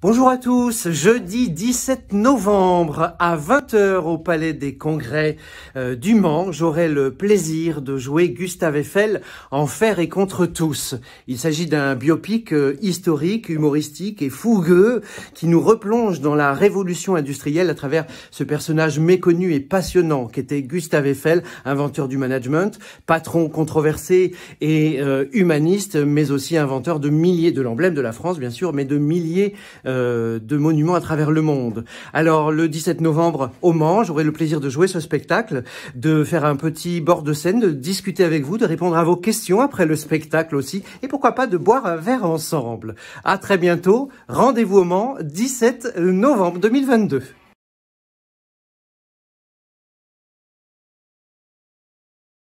Bonjour à tous, jeudi 17 novembre à 20h au Palais des Congrès euh, du Mans, j'aurai le plaisir de jouer Gustave Eiffel en fer et contre tous. Il s'agit d'un biopic euh, historique, humoristique et fougueux qui nous replonge dans la révolution industrielle à travers ce personnage méconnu et passionnant qu'était Gustave Eiffel, inventeur du management, patron controversé et euh, humaniste, mais aussi inventeur de milliers de l'emblème de la France bien sûr, mais de milliers euh, de monuments à travers le monde. Alors le 17 novembre au Mans, j'aurai le plaisir de jouer ce spectacle, de faire un petit bord de scène, de discuter avec vous, de répondre à vos questions après le spectacle aussi, et pourquoi pas de boire un verre ensemble. À très bientôt, rendez-vous au Mans, 17 novembre 2022.